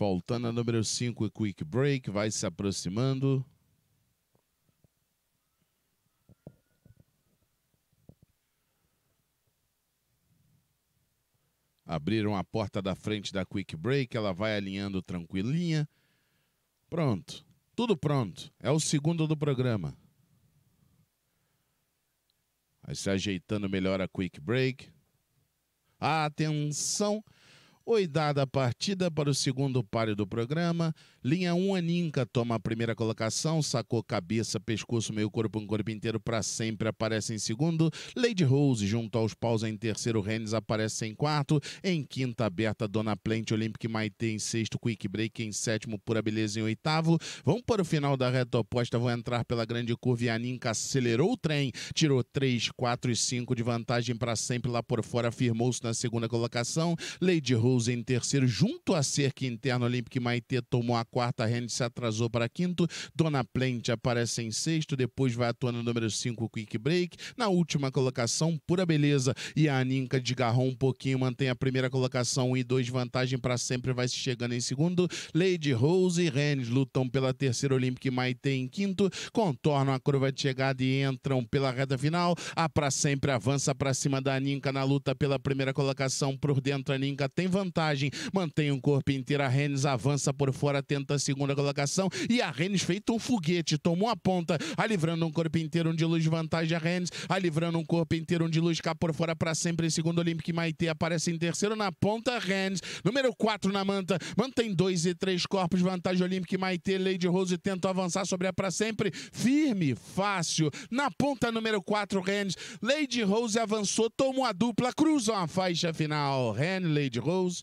Faltando a número 5, Quick Break, vai se aproximando. Abriram a porta da frente da Quick Break, ela vai alinhando tranquilinha. Pronto, tudo pronto. É o segundo do programa. Vai se ajeitando melhor a Quick Break. Atenção! Oidada a partida para o segundo páreo do programa. Linha 1, Aninka toma a primeira colocação, sacou cabeça, pescoço, meio corpo, um corpo inteiro para sempre, aparece em segundo. Lady Rose junto aos paus em terceiro, Rennes aparece em quarto. Em quinta aberta, Dona Plente, Olympic Maite em sexto, Quick Break em sétimo, Pura Beleza em oitavo. vamos para o final da reta oposta, vão entrar pela grande curva e a Aninca acelerou o trem, tirou 3, 4 e 5 de vantagem para sempre lá por fora, firmou-se na segunda colocação. Lady Rose Souza em terceiro, junto à cerca interna, Olympique Maitê tomou a quarta rende, se atrasou para quinto. Dona Plente aparece em sexto, depois vai atuando no número 5, Quick Break. Na última colocação, pura beleza. E a aninka de Garrão um pouquinho, mantém a primeira colocação e dois vantagem para sempre, vai se chegando em segundo. Lady Rose e Rennes lutam pela terceira, Olympique Maitê em quinto, contornam a curva de chegada e entram pela reta final. A para sempre avança para cima da aninka na luta pela primeira colocação por dentro. A Aninka tem vantagem vantagem. Mantém o um corpo inteiro. A Rennes avança por fora, tenta a segunda colocação. E a Rennes feito um foguete. Tomou a ponta. A livrando um corpo inteiro, de luz. Vantagem a Rennes. A livrando um corpo inteiro, de luz. Cá por fora para sempre. Em segundo, Olímpico Maite aparece em terceiro na ponta. Rennes. Número 4 na manta. Mantém dois e três corpos. Vantagem Olímpico Maite. Lady Rose tenta avançar sobre a para sempre. Firme, fácil. Na ponta número 4, Rennes. Lady Rose avançou, tomou a dupla, cruzam a faixa final. Ren, Lady Rose.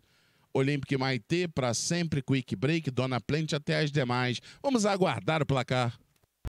Olympic Maitê para sempre, Quick Break, Dona Plente até as demais. Vamos aguardar o placar.